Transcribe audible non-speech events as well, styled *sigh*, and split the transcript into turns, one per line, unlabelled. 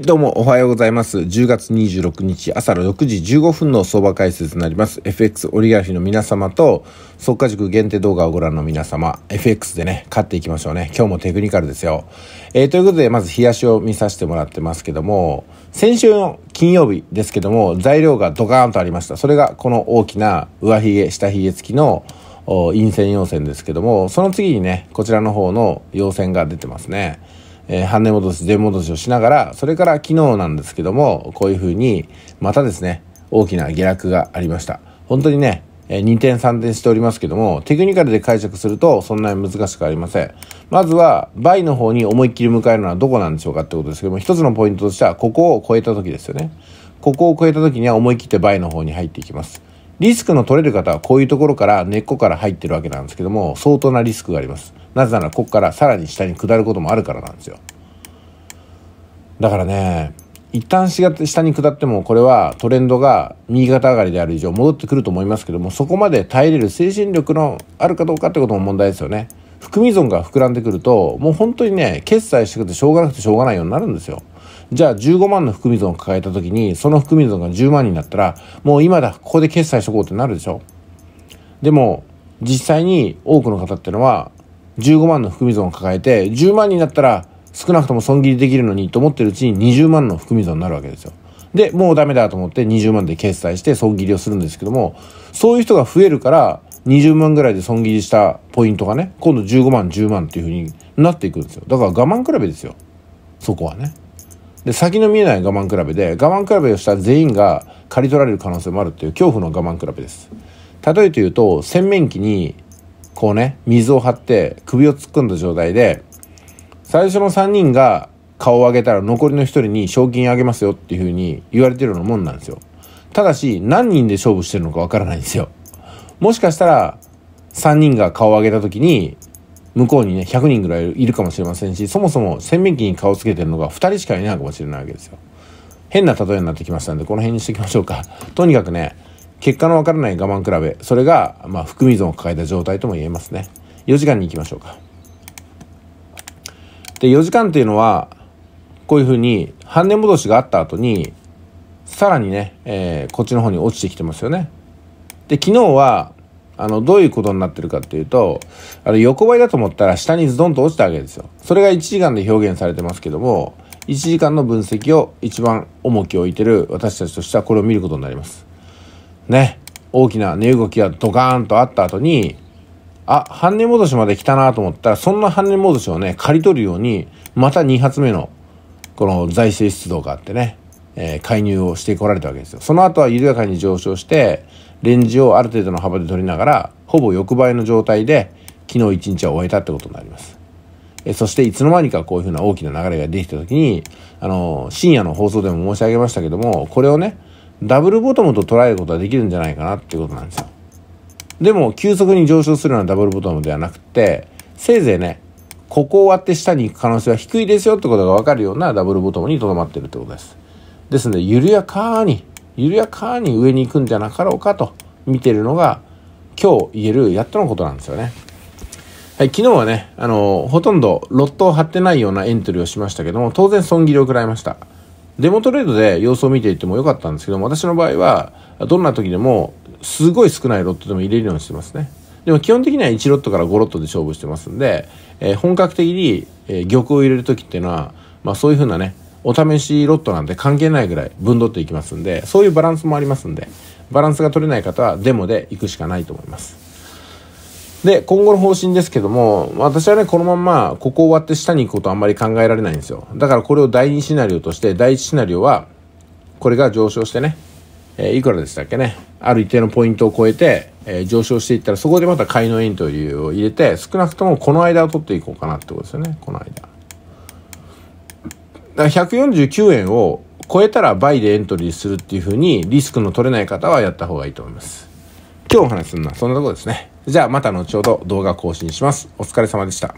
どうもおはようございます。10月26日朝6時15分の相場解説になります。FX オリガルヒの皆様と、即価塾限定動画をご覧の皆様、FX でね、勝っていきましょうね。今日もテクニカルですよ。えー、ということで、まず冷やしを見させてもらってますけども、先週の金曜日ですけども、材料がドカーンとありました。それがこの大きな上髭、下髭付きの陰線陽線ですけども、その次にね、こちらの方の陽線が出てますね。えー、半値戻し、前戻しをしながら、それから昨日なんですけども、こういう風に、またですね、大きな下落がありました。本当にね、えー、2点3点しておりますけども、テクニカルで解釈するとそんなに難しくありません。まずは、倍の方に思いっきり迎えるのはどこなんでしょうかってことですけども、一つのポイントとしては、ここを超えた時ですよね。ここを超えた時には思い切って倍の方に入っていきます。リスクの取れる方はこういうところから根っこから入ってるわけなんですけども相当なリスクがありますなぜならここからさらに下に下ることもあるからなんですよだからね一旦下に下ってもこれはトレンドが右肩上がりである以上戻ってくると思いますけどもそこまで耐えれる精神力のあるかどうかってことも問題ですよね含み損が膨らんでくるともう本当にね決済してくれてしょうがなくてしょうがないようになるんですよじゃあ15万の含み損を抱えた時に、その含み損が10万になったら、もう今だ、ここで決済しとこうってなるでしょ。でも、実際に多くの方ってのは、15万の含み損を抱えて、10万になったら、少なくとも損切りできるのにと思ってるうちに20万の含み損になるわけですよ。で、もうダメだと思って20万で決済して損切りをするんですけども、そういう人が増えるから、20万ぐらいで損切りしたポイントがね、今度15万、10万っていうふうになっていくんですよ。だから我慢比べですよ。そこはね。で先の見えない我慢比べで我慢比べをした全員が刈り取られる可能性もあるっていう恐怖の我慢比べです例えて言うと洗面器にこうね水を張って首を突っ込んだ状態で最初の3人が顔を上げたら残りの1人に賞金あげますよっていうふうに言われてるようなもんなんですよただし何人で勝負してるのかわからないんですよもしかしたら3人が顔を上げた時に向こうにね100人ぐらいいるかもしれませんしそもそも洗面器に顔つけてるのが2人しかいないかもしれないわけですよ変な例えになってきましたんでこの辺にしておきましょうか *laughs* とにかくね結果のわからない我慢比べそれが、まあ、含み損を抱えた状態とも言えますね4時間に行きましょうかで4時間っていうのはこういうふうに半年戻しがあった後にさらにね、えー、こっちの方に落ちてきてますよねで昨日はあの、どういうことになってるかっていうと、あの、横ばいだと思ったら下にズドンと落ちたわけですよ。それが1時間で表現されてますけども、1時間の分析を一番重きを置いてる私たちとしてはこれを見ることになります。ね。大きな値動きがドカーンとあった後に、あ、半値戻しまで来たなと思ったら、そんな半値戻しをね、刈り取るように、また2発目の、この財政出動があってね、えー、介入をしてこられたわけですよ。その後は緩やかに上昇して、レンジをある程度の幅で取りながら、ほぼ欲張りの状態で、昨日一日は終えたってことになります。えそしていつの間にかこういうふうな大きな流れができた時に、あの、深夜の放送でも申し上げましたけども、これをね、ダブルボトムと捉えることはできるんじゃないかなってことなんですよ。でも、急速に上昇するようなダブルボトムではなくて、せいぜいね、ここを割って下に行く可能性は低いですよってことがわかるようなダブルボトムにとどまってるってことです。ですので緩やかに緩やかに上に行くんじゃなかろうかと見てるのが今日言えるやっとのことなんですよね。はい、昨日はね、あのー、ほとんどロットを張ってないようなエントリーをしましたけども、当然損切りを食らいました。デモトレードで様子を見ていってもよかったんですけども、私の場合は、どんな時でも、すごい少ないロットでも入れるようにしてますね。でも基本的には1ロットから5ロットで勝負してますんで、えー、本格的に、えー、玉を入れる時っていうのは、まあそういうふうなね、お試しロットなんて関係ないぐらい分取っていきますんで、そういうバランスもありますんで、バランスが取れない方はデモで行くしかないと思います。で、今後の方針ですけども、私はね、このまま、ここ終わって下に行くことあんまり考えられないんですよ。だからこれを第2シナリオとして、第1シナリオは、これが上昇してね、えー、いくらでしたっけね、ある一定のポイントを超えて、えー、上昇していったら、そこでまた買いのエントリーを入れて、少なくともこの間を取っていこうかなってことですよね、この間。だから149円を超えたら倍でエントリーするっていう風にリスクの取れない方はやった方がいいと思います。今日お話しするのはそんなところですね。じゃあまた後ほど動画更新します。お疲れ様でした。